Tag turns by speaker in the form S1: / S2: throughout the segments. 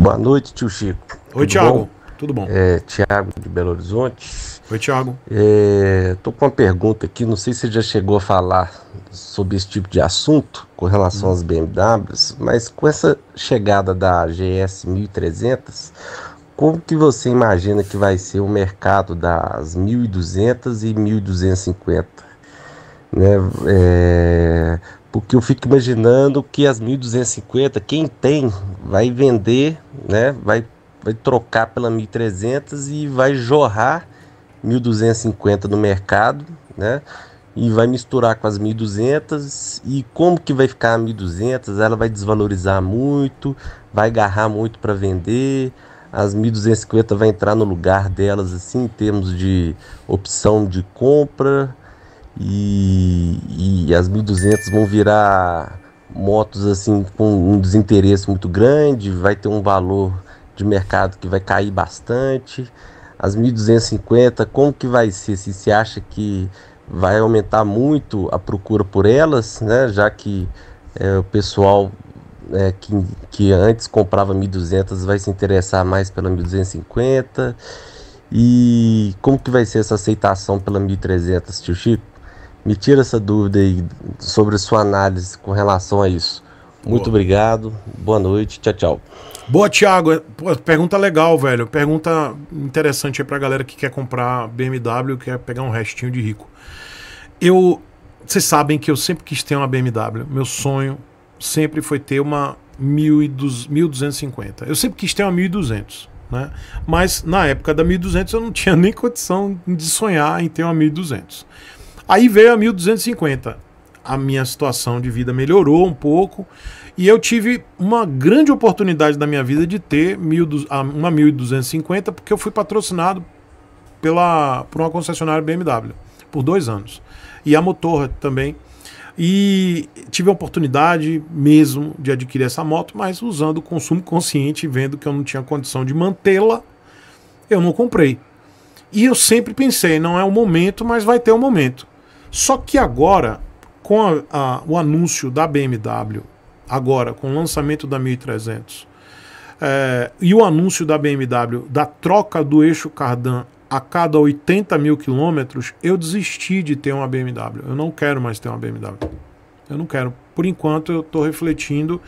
S1: Boa noite, tio Chico. Oi, Tiago. Thiago. Tudo bom? É, Tiago de Belo Horizonte. Oi, Tiago. É, tô com uma pergunta aqui, não sei se você já chegou a falar sobre esse tipo de assunto com relação hum. às BMWs, mas com essa chegada da GS 1300, como que você imagina que vai ser o mercado das 1200 e 1250? Né? É, porque eu fico imaginando que as 1.250, quem tem, vai vender, né? vai, vai trocar pela 1.300 e vai jorrar 1.250 no mercado, né? E vai misturar com as 1.200 e como que vai ficar a 1.200? Ela vai desvalorizar muito, vai agarrar muito para vender, as 1.250 vai entrar no lugar delas assim em termos de opção de compra e, e as 1200 vão virar motos assim com um desinteresse muito grande, vai ter um valor de mercado que vai cair bastante. As 1250, como que vai ser? Se você acha que vai aumentar muito a procura por elas, né? Já que é, o pessoal é, que, que antes comprava 1200 vai se interessar mais pela 1250. E como que vai ser essa aceitação pela 1300, tio Chico? Me tira essa dúvida aí sobre a sua análise com relação a isso. Muito Boa. obrigado, boa noite, tchau, tchau. Boa, Thiago. Pô, pergunta legal, velho. Pergunta interessante aí pra galera que quer comprar
S2: BMW, quer pegar um restinho de rico. Eu. Vocês sabem que eu sempre quis ter uma BMW. Meu sonho sempre foi ter uma 1250. Eu sempre quis ter uma 1200, né? Mas na época da 1200 eu não tinha nem condição de sonhar em ter uma 1200. Aí veio a 1250. A minha situação de vida melhorou um pouco e eu tive uma grande oportunidade da minha vida de ter uma 1250 porque eu fui patrocinado pela, por uma concessionária BMW por dois anos. E a Motorra também. E tive a oportunidade mesmo de adquirir essa moto, mas usando o consumo consciente, vendo que eu não tinha condição de mantê-la, eu não comprei. E eu sempre pensei, não é o momento, mas vai ter o um momento. Só que agora, com a, a, o anúncio da BMW, agora com o lançamento da 1300, é, e o anúncio da BMW da troca do eixo cardan a cada 80 mil quilômetros, eu desisti de ter uma BMW. Eu não quero mais ter uma BMW. Eu não quero. Por enquanto, eu estou refletindo.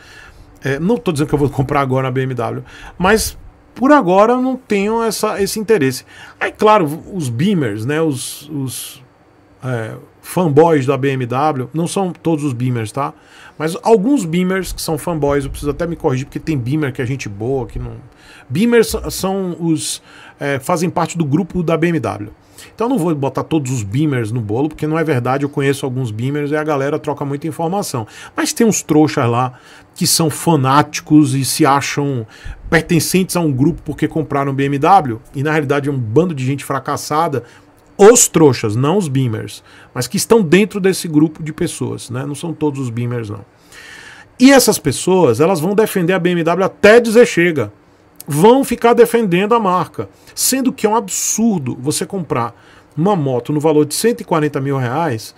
S2: É, não estou dizendo que eu vou comprar agora a BMW, mas por agora eu não tenho essa, esse interesse. Aí, claro, os beamers, né, os, os é, fanboys da BMW, não são todos os beamers, tá? Mas alguns beamers que são fanboys, eu preciso até me corrigir porque tem beamer que é gente boa, que não. Beamers são os é, fazem parte do grupo da BMW. Então não vou botar todos os beamers no bolo, porque não é verdade, eu conheço alguns beamers e a galera troca muita informação. Mas tem uns trouxas lá que são fanáticos e se acham pertencentes a um grupo porque compraram BMW, e na realidade é um bando de gente fracassada os trouxas, não os beamers, mas que estão dentro desse grupo de pessoas, né? Não são todos os beamers não. E essas pessoas, elas vão defender a BMW até dizer chega. Vão ficar defendendo a marca, sendo que é um absurdo você comprar uma moto no valor de 140 mil reais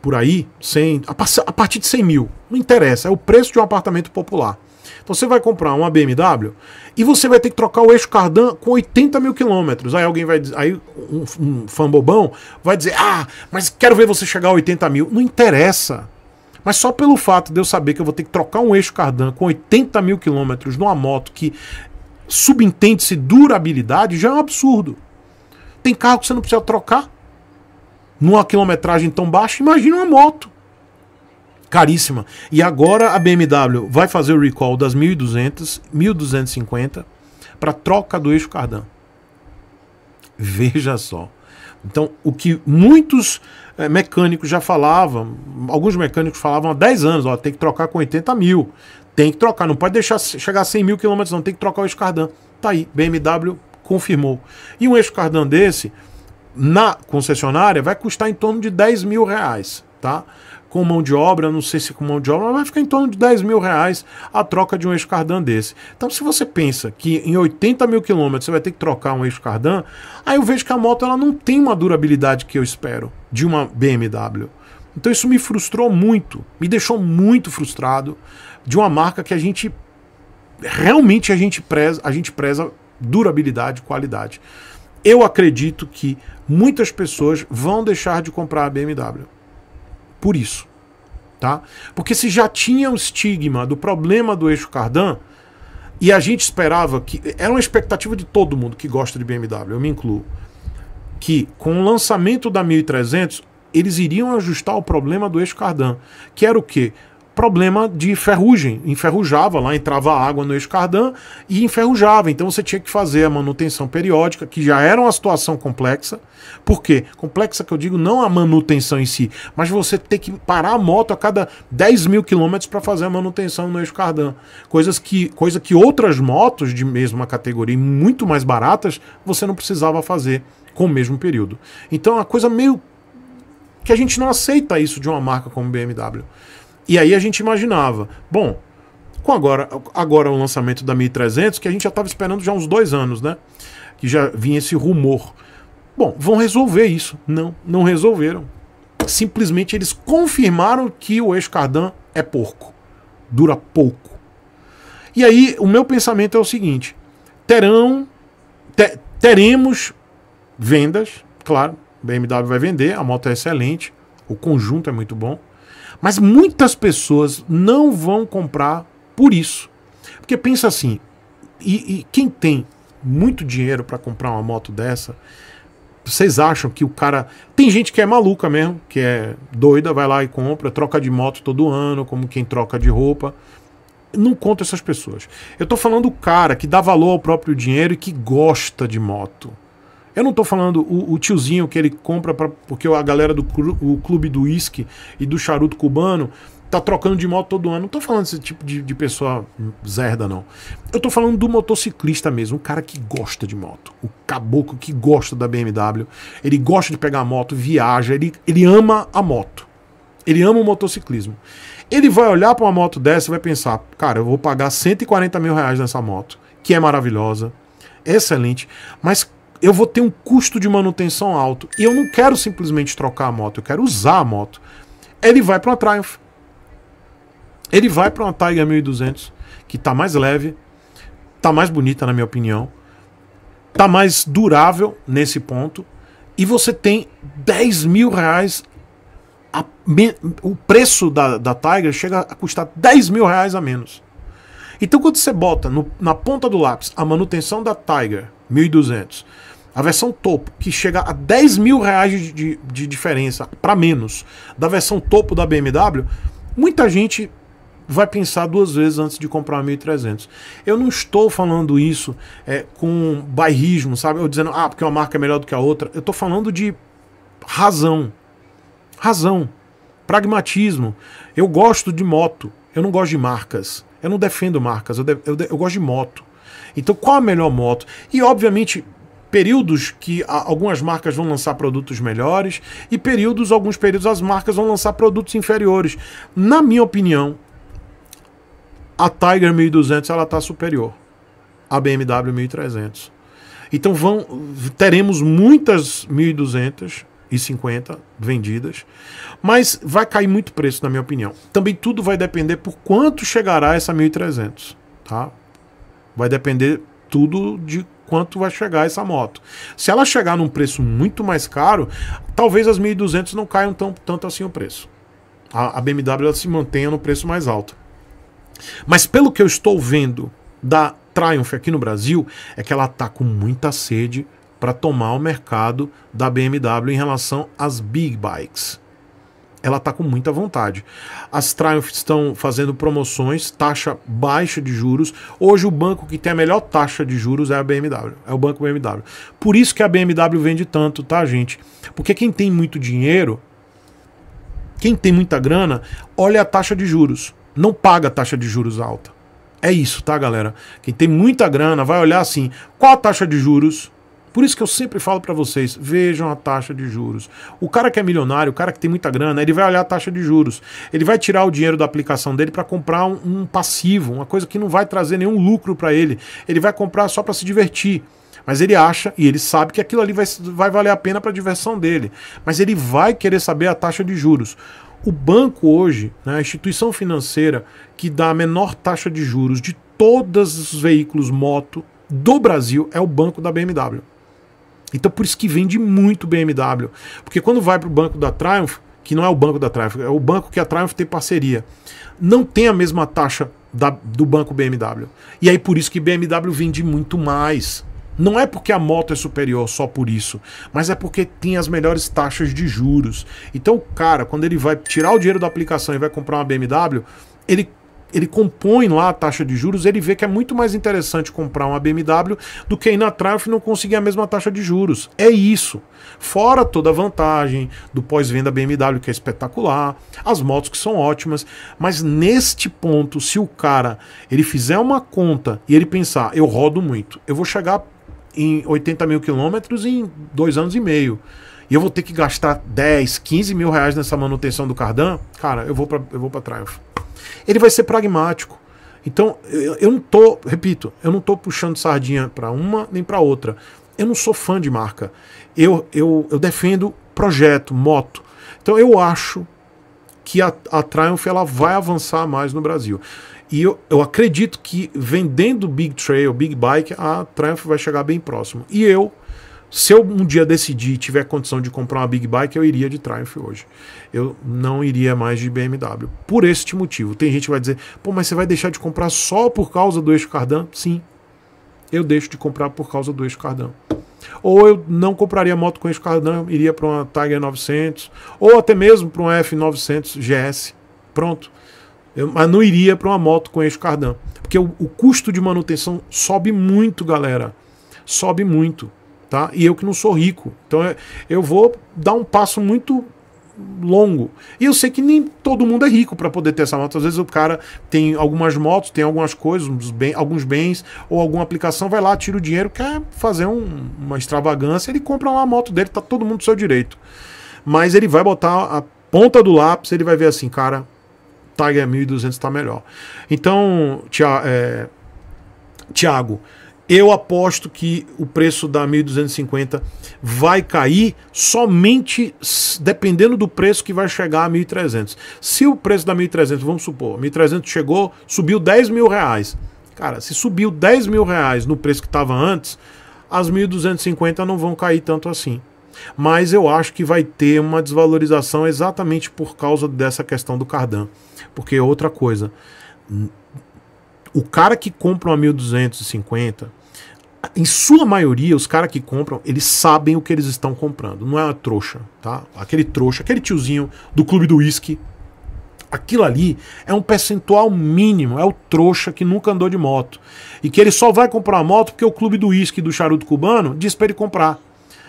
S2: por aí, 100, a, partir de 100 mil, não interessa, é o preço de um apartamento popular. Então você vai comprar uma BMW e você vai ter que trocar o eixo cardan com 80 mil quilômetros. Aí alguém vai. Aí um, um fã bobão vai dizer: Ah, mas quero ver você chegar a 80 mil. Não interessa. Mas só pelo fato de eu saber que eu vou ter que trocar um eixo cardan com 80 mil quilômetros numa moto que subentende-se durabilidade já é um absurdo. Tem carro que você não precisa trocar numa quilometragem tão baixa. Imagina uma moto caríssima. E agora a BMW vai fazer o recall das 1200, 1250 para troca do eixo cardan. Veja só. Então, o que muitos é, mecânicos já falavam, alguns mecânicos falavam há 10 anos, ó, tem que trocar com 80 mil, tem que trocar, não pode deixar chegar a 100 mil quilômetros não, tem que trocar o eixo cardan. Tá aí, BMW confirmou. E um eixo cardan desse, na concessionária, vai custar em torno de 10 mil reais, tá? com mão de obra, não sei se com mão de obra, mas vai ficar em torno de 10 mil reais a troca de um eixo cardan desse. Então, se você pensa que em 80 mil quilômetros você vai ter que trocar um eixo cardan, aí eu vejo que a moto ela não tem uma durabilidade que eu espero de uma BMW. Então, isso me frustrou muito, me deixou muito frustrado de uma marca que a gente realmente a gente preza, a gente preza durabilidade, qualidade. Eu acredito que muitas pessoas vão deixar de comprar a BMW por isso. Tá? Porque se já tinha o um estigma do problema do eixo cardan, e a gente esperava que. Era uma expectativa de todo mundo que gosta de BMW, eu me incluo. Que com o lançamento da 1300, eles iriam ajustar o problema do eixo cardan. Que era o quê? problema de ferrugem. Enferrujava lá, entrava água no eixo cardan e enferrujava. Então você tinha que fazer a manutenção periódica, que já era uma situação complexa. Por quê? Complexa que eu digo não a manutenção em si, mas você ter que parar a moto a cada 10 mil quilômetros para fazer a manutenção no eixo cardan Coisas que, coisa que outras motos de mesma categoria, muito mais baratas, você não precisava fazer com o mesmo período. Então é a coisa meio que a gente não aceita isso de uma marca como BMW. E aí a gente imaginava, bom, com agora, agora o lançamento da 1300, que a gente já estava esperando já uns dois anos, né? Que já vinha esse rumor. Bom, vão resolver isso. Não, não resolveram. Simplesmente eles confirmaram que o eixo cardan é porco. Dura pouco. E aí o meu pensamento é o seguinte: terão, te, teremos vendas, claro, BMW vai vender, a moto é excelente, o conjunto é muito bom. Mas muitas pessoas não vão comprar por isso. Porque pensa assim, e, e quem tem muito dinheiro para comprar uma moto dessa, vocês acham que o cara. Tem gente que é maluca mesmo, que é doida, vai lá e compra, troca de moto todo ano, como quem troca de roupa. Não conto essas pessoas. Eu tô falando o cara que dá valor ao próprio dinheiro e que gosta de moto. Eu não estou falando o, o, tiozinho que ele compra pra, porque a galera do clube do uísque e do charuto cubano tá trocando de moto todo ano. Não tô falando desse tipo de, de pessoa zerda, não. Eu tô falando do motociclista mesmo, um cara que gosta de moto. O caboclo que gosta da BMW. Ele gosta de pegar a moto, viaja, ele, ele ama a moto. Ele ama o motociclismo. Ele vai olhar para uma moto dessa e vai pensar: cara, eu vou pagar 140 mil reais nessa moto, que é maravilhosa, excelente, mas eu vou ter um custo de manutenção alto. E eu não quero simplesmente trocar a moto, eu quero usar a moto. Ele vai para uma Triumph. Ele vai para uma Tiger 1200, que tá mais leve, tá mais bonita na minha opinião, tá mais durável nesse ponto. E você tem 10 mil reais. A, o preço da, da Tiger chega a custar 10 mil reais a menos. Então, quando você bota no, na ponta do lápis a manutenção da Tiger 1200, a versão topo, que chega a 10 mil reais de, de, de diferença, para menos, da versão topo da BMW, muita gente vai pensar duas vezes antes de comprar uma 1300. Eu não estou falando isso é, com bairrismo, sabe? Ou dizendo, ah, porque uma marca é melhor do que a outra. Eu estou falando de razão. Razão. Pragmatismo. Eu gosto de moto. Eu não gosto de marcas. Eu não defendo marcas, eu, de, eu, de, eu gosto de moto. Então, qual a melhor moto? E, obviamente, períodos que algumas marcas vão lançar produtos melhores e períodos, alguns períodos, as marcas vão lançar produtos inferiores. Na minha opinião, a Tiger 1200 ela está superior à BMW 1300. Então vão teremos muitas 1200 e 50 vendidas. Mas vai cair muito preço, na minha opinião. Também tudo vai depender por quanto chegará essa 1.300, tá? Vai depender tudo de quanto vai chegar essa moto. Se ela chegar num preço muito mais caro, talvez as 1.200 não caiam tão, tanto assim o preço. A, a BMW se mantenha no preço mais alto. Mas pelo que eu estou vendo da Triumph aqui no Brasil, é que ela está com muita sede para tomar o mercado da BMW em relação às big bikes. Ela está com muita vontade. As Triumph estão fazendo promoções, taxa baixa de juros. Hoje o banco que tem a melhor taxa de juros é a BMW, é o banco BMW. Por isso que a BMW vende tanto, tá, gente? Porque quem tem muito dinheiro, quem tem muita grana, olha a taxa de juros. Não paga a taxa de juros alta. É isso, tá, galera? Quem tem muita grana vai olhar assim: qual a taxa de juros por isso que eu sempre falo para vocês, vejam a taxa de juros. O cara que é milionário, o cara que tem muita grana, ele vai olhar a taxa de juros. Ele vai tirar o dinheiro da aplicação dele para comprar um, um, passivo, uma coisa que não vai trazer nenhum lucro para ele. Ele vai comprar só para se divertir. Mas ele acha e ele sabe que aquilo ali vai, vai valer a pena para a diversão dele. Mas ele vai querer saber a taxa de juros. O banco hoje, né, a instituição financeira que dá a menor taxa de juros de todos os veículos moto do Brasil é o banco da BMW. Então por isso que vende muito BMW. Porque quando vai para o banco da Triumph, que não é o banco da Triumph, é o banco que a Triumph tem parceria, não tem a mesma taxa da, do banco BMW. E aí por isso que BMW vende muito mais. Não é porque a moto é superior só por isso, mas é porque tem as melhores taxas de juros. Então o cara, quando ele vai tirar o dinheiro da aplicação e vai comprar uma BMW, ele ele compõe lá a taxa de juros, ele vê que é muito mais interessante comprar uma BMW do que ir na Triumph e não conseguir a mesma taxa de juros. É isso. Fora toda a vantagem do pós-venda BMW, que é espetacular, as motos que são ótimas, mas neste ponto, se o cara ele fizer uma conta e ele pensar, eu rodo muito, eu vou chegar em 80 mil quilômetros em dois anos e meio e eu vou ter que gastar 10, 15 mil reais nessa manutenção do cardan, cara, eu vou para eu vou para Triumph ele vai ser pragmático. Então, eu, eu não tô, repito, eu não tô puxando sardinha para uma nem para outra. Eu não sou fã de marca. Eu, eu, eu defendo projeto, moto. Então, eu acho que a, a Triumph ela vai avançar mais no Brasil. E eu, eu acredito que vendendo Big Trail, Big Bike, a Triumph vai chegar bem próximo. E eu se eu um dia decidir e tiver condição de comprar uma big bike, eu iria de Triumph hoje. Eu não iria mais de BMW. Por este motivo. Tem gente que vai dizer, pô, mas você vai deixar de comprar só por causa do eixo cardan? Sim. Eu deixo de comprar por causa do eixo cardan. Ou eu não compraria moto com eixo cardan, iria para uma Tiger 900, ou até mesmo para uma F900 GS. Pronto. Eu, mas não iria para uma moto com eixo cardan. Porque o, o custo de manutenção sobe muito, galera. Sobe muito tá? E eu que não sou rico. Então é, eu, vou dar um passo muito longo. E eu sei que nem todo mundo é rico para poder ter essa moto. Às vezes o cara tem algumas motos, tem algumas coisas, alguns bens ou alguma aplicação, vai lá, tira o dinheiro, quer fazer um, uma extravagância, ele compra uma moto dele, tá todo mundo do seu direito. Mas ele vai botar a ponta do lápis, ele vai ver assim, cara, Tiger 1200 tá melhor. Então, Tiago, é, Tiago eu aposto que o preço da 1250 vai cair somente dependendo do preço que vai chegar a 1300. Se o preço da 1300, vamos supor, 1300 chegou, subiu 10 mil reais. Cara, se subiu 10 mil reais no preço que estava antes, as 1250 não vão cair tanto assim. Mas eu acho que vai ter uma desvalorização exatamente por causa dessa questão do cardan. Porque é outra coisa, o cara que compra uma 1250 em sua maioria, os caras que compram, eles sabem o que eles estão comprando. Não é uma trouxa, tá? Aquele trouxa, aquele tiozinho do clube do uísque. Aquilo ali é um percentual mínimo, é o trouxa que nunca andou de moto. E que ele só vai comprar a moto porque o clube do uísque do charuto cubano diz para ele comprar.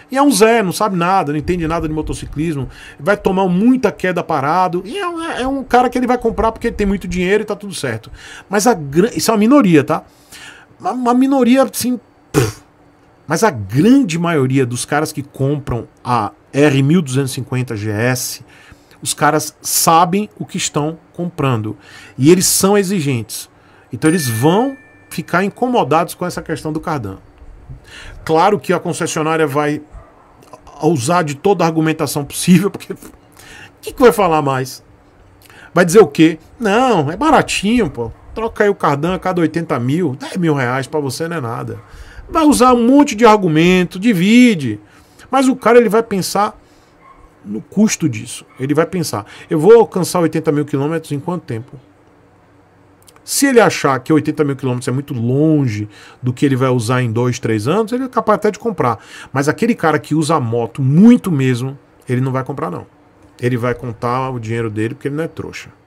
S2: E é um Zé, não sabe nada, não entende nada de motociclismo, vai tomar muita queda parado. E é um, é, é um cara que ele vai comprar porque ele tem muito dinheiro e tá tudo certo. Mas a, isso é uma minoria, tá? Uma, uma minoria, assim, mas a grande maioria dos caras que compram a R1250 GS, os caras sabem o que estão comprando. E eles são exigentes. Então eles vão ficar incomodados com essa questão do cardan. Claro que a concessionária vai usar de toda a argumentação possível, porque o que, que vai falar mais? Vai dizer o quê? Não, é baratinho, pô. Troca aí o cardan a cada 80 mil, 10 mil reais para você não é nada. Vai usar um monte de argumento, divide. Mas o cara ele vai pensar no custo disso. Ele vai pensar: eu vou alcançar 80 mil quilômetros em quanto tempo? Se ele achar que 80 mil quilômetros é muito longe do que ele vai usar em 2, 3 anos, ele é capaz até de comprar. Mas aquele cara que usa a moto muito mesmo, ele não vai comprar, não. Ele vai contar o dinheiro dele porque ele não é trouxa.